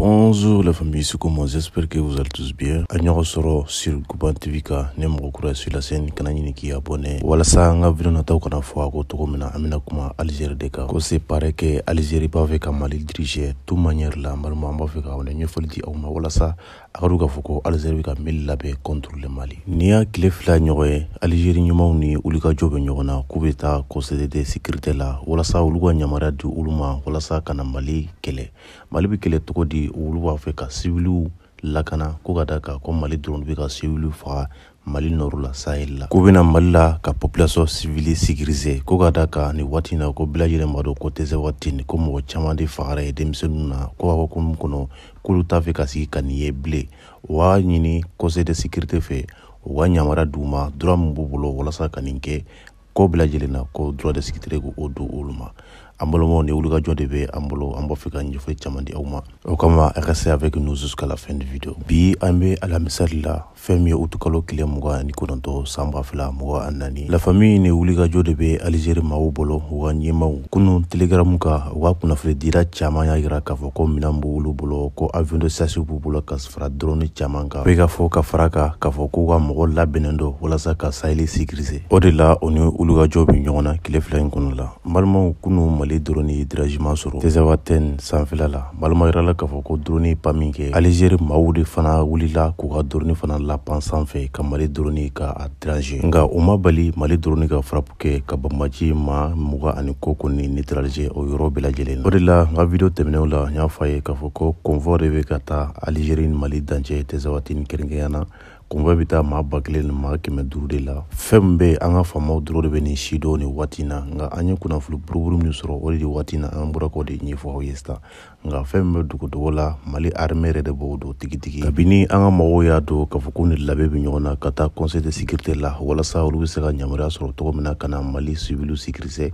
Bonjour la famille, c'est j'espère que vous allez tous bien. Agnon soro sur Kuban TV ka ne sur la scène kana qui est abonné walasa n ka video nataw kana fɔ a ko cogo min na an kuma Algérie de kan ko c'est pareil que Algérie b'a fɛ ka Mali diriger tout manière la an balima an b'a fɛ ka wala ɲɛfɔli di aw ma walasa a ka Algérie bɛ ka Mali contre le Mali. Nia y'a tile fila Algérie ɲumanw ni wulikajɔ bɛ ɲɔgɔn na k'u de sécurité là. walasa olu ka yamaruya di olu ma walasa kana Mali Kele. Mali bɛ kɛlɛ cogo di olu b'a fɛ ka siwiliw lakana ko ka da ka ko mali dɔrɔn bɛ ka siwiliw faga mali nɔrɔ la sahɛli la ko bena mali la ka population sivili sigirize ko ka da ka ni waati na ko bilajɛlen b'a dɔ ko tɛsɛ waati ni ko mɔgɔ caaman de fagara ye denmisɛnu na ko b'a hokumu kɔnɔ k'olu t'a fɛ ka sigi ka nin ye bile o b'a ɲini conseil de sécurité fɛ o ka ɲamara d'u ma dura min b'u bolo walasa ka nin kɛ ko bilajɛlen na ko droit de sécurité k'o don olu ma an balimaw ni wulikajɔ de be an bolo an b'a fɛ ka ɲɛfɔli caman di ma o kama reste avec nous jusqu'à la fin de vidéo bi an be alamisari la fɛn min ye utukalo kile muga ni kɔnɔntɔ san ba fila muga an nani lafami ni wulikajɔ de be alizeri maw bolo u ka ɲɛmaw kunu telegramu ka u ka kunnafili dira caaman y'a yira k'a fɔ ko minan b'olu bolo ko avion de sasi b'u bolo ka fara drone caaman ka be ka fɔ ka fara ka k'a fɔ k'u ka mɔgɔ labɛnnen do walasa ka saheli sikirise o de la o ni olu ka jɔ bi kile fila yi kɔnɔ kunu mali ale dɔrɔn ye dirajiman sɔrɔ tɛsɛwaten sanfɛla la malima yirala k'a fɔ ko droni pa min kɛ alizeri maw de fana wulila k'u ka droni fana lapan sanfɛ ka mali droni ka a diraze nga o ma bali mali droni ka frapu kɛ ka banbaji ma muga ani ko ni neutralize o yɔrɔ bɛɛ lajɛlen o de la n ka video tɛmɛnɛw la n y'a fɔ a ye k'a fɔ ko konvɔ de be ka taa alizeri ni mali dancɛ tɛsɛwateni kɛrɛnkɛya na kunbɛ bɛ taa maa ba kelen ni maa kɛmɛ duuru de la fɛn min bɛ an ka faamaw dɔrɔn de bɛ nin si dɔn nin waati in na nka an ye kunnafoni buruburu min sɔrɔ o de waati in na an bɔra k'o de ɲɛfɔ aw ye sisan nka fɛn min bɛ dogodogo la mali armée yɛrɛ de b'o don tigitigi kabini an ka mɔgɔw y'a don k'a fɔ ko nin labɛn bɛ ɲɔgɔn na ka taa conseil de sécurité la walasa olu bɛ se ka yamaruya sɔrɔ cogo min na ka na mali civil sécurisé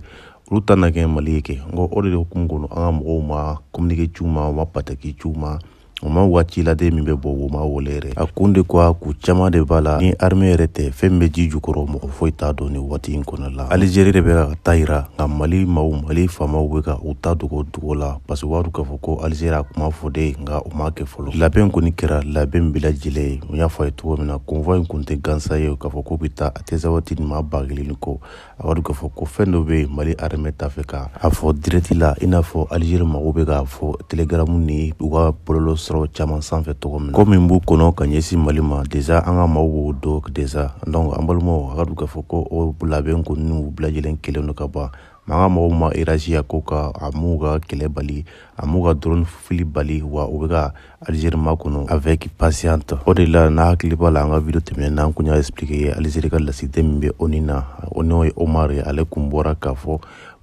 olu ta na kɛ mali ye kɛ nka o de hukumu kɔnɔ an ka mɔgɔw ma communiqué ci u ma u ma pataki ci u ma o ma waati lade min bɛ bɔ woma wolo yɛrɛ a kun de ko a ku caaman de b'a la ni arme yɛrɛ tɛ fɛɛn be ji jukɔrɔ mɔgɔ foyi t'a dɔn ni waati in kɔnɔ la alizeri de bɛ ka ta yira nka mali maw mali faamaw be ka u ta dogo dogo la parce u b'a du k'a fɔ ko alizeri a kuma fɔde nka u m'a kɛ fɔlɔ labɛn kɔni kɛra labɛn bila jɛlɛ ye u y'a fɔ ye cogo min na konvoi kun tɛ gansa ye k'a fɔ ko be ta a tɛ sawati ni ma bageleni kɔ a b'a du k'a fɔ ko fɛɛn dɔ be mali armɛ ta fɛ ka a fɔ dirɛti la i n'a fɔ alizeri mago be k'a fɔ telegramu ni u ka bɔlɔlɔ sɔrɔ caman sanfɛ tɔgɔ min ko min b'u kɔnɔ ka ɲɛsi mali ma deza an ka maw b'o dɔ deza donc an balimaw a ka du k'a fɔ ko o labɛn ko n'u bila lajɛlen kelen do ka ban manga mɔgɔw ma erasiya ko ka a m'u ka kɛlɛ bali a m'u ka drone fili bali wa u be ka alizeri ma kɔnɔ avec patiente o de la n'a hakili b'a la an ka video tɛmɛnɛ n'an kun y'a explike ye alizeri ka lasigiden min be oni na n'o ye omar ye ale kun bɔra k'a fɔ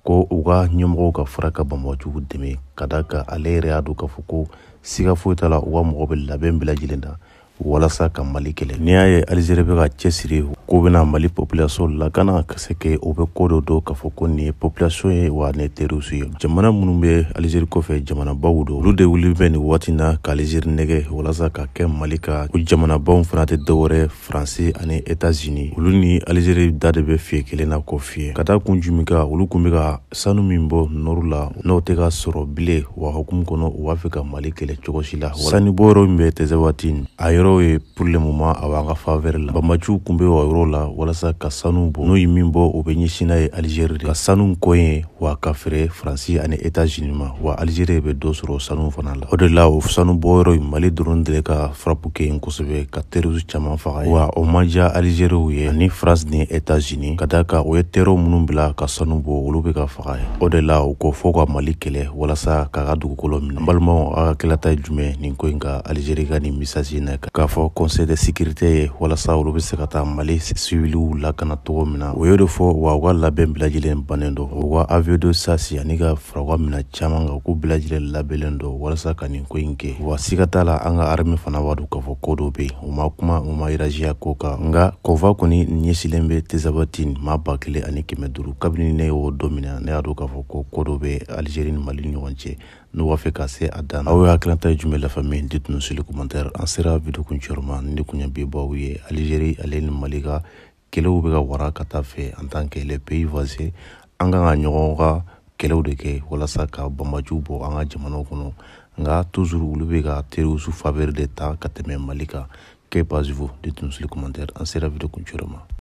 ko u ka ɲɛmɔgɔw ka fara ka banbagaciw dɛmɛ ka da ka ale yɛrɛ y'a don k'a fɔ ko siga foyi t'a la u ka mɔgɔ bɛ labɛn bɛɛ lajɛlen na walasa ka mali kɛlɛ n'i y'a ye alizeri bɛ ka cɛsiri k'u bena mali popilasiyon lakana ka se kɛ o bɛ koo dɔ don k'a fɔ ko nin ye populasiɔn ye wa ne terirusu ye jamana minnu be alizeri kɔfɛ jamanabaw do olu de wuli bɛ nin wagati na ka alizeri nɛgɛ walasa ka kɛ mali ka o jamanabaw fana tɛ dɔwɛrɛ faransi ani etats etazini olu ni alizeri da de bɛ fiyɛ kelen na kɔ fiye ka taa kun jumi ka olu kun bɛ ka sanu min bɔ nɔru la n'o tɛ ka sɔrɔ bile wa hukumu kɔnɔ u b'a fɛ ka mali kɛlɛ cogosi si la sanubɔyɔrɔ min bɛ tɛzɛ waati a fɛɛrɛw ye purle muma a b'an ka favɛri la banbaciw kun be wa yɔrɔw la walasa ka sanu bɔ n'u ye min bɔ o be ɲɛsina ye alizeri de ka sanu kɔ ye wa ka fransi faransi ani etats uni ma wa alizeri be dɔ sɔrɔ sanu fana la o de la o sanu bɔyɔrɔ ye mali dɔrɔn dele ka frapu kɛ yen kosɛbɛ ka terisi caaman faga ye wa o ma ja alizeriw ye ani france ni etats uni ka da kan o ye tɛrɛw minw bila ka sanu bɔ olu be ka faga ye o de la o kɔ fɔɔ ka mali kɛlɛ walasa k'a ka dugukolo minɛ balimaw a ka kɛlata jumɛn nin ko yi ka alizeri ka nin misasi na kan k'a fɔ conseil de sécurité ye walasa olu be se ka taa mali siwiliw lakana togo min na u ye de fɔ wa u ka labɛn bilajɛlen bannen do u ka avio avdo sasi ani ka faraga mina caaman ka k'u bilajɛlen labɛlen do walasa ka nin ko ɲi kɛ wa sika t'a la an ka armi fana b'a do k'a fɔ koo do be u ma kuma u ma iraziya ko kan nga kɔnfa kɔni ɲɛsilen be tezabatin ma ba kelen ani kɛmɛ duru kabini ne y'o dɔ mina ne y'a do k'a fɔ ko koo do be alizeri ni mali ɲɔgɔn cɛ nous avons fait casser à Dan. Ah oui, à Clanta et la famille, dites-nous sur les commentaires. En sera vidéo qu'on tire, nous avons un peu de bois, oui, à l'Igérie, à l'Ele Maliga, quel est le pays voisin, en tant que les pays voisins, en gagnant, on aura quel est le pays, voilà ça, car Bamadjou, pour en gagnant, on aura toujours le pays, tiré sous faveur d'État, qu'à Maliga. Que pensez-vous? Dites-nous les commentaires. En sera vidéo qu'on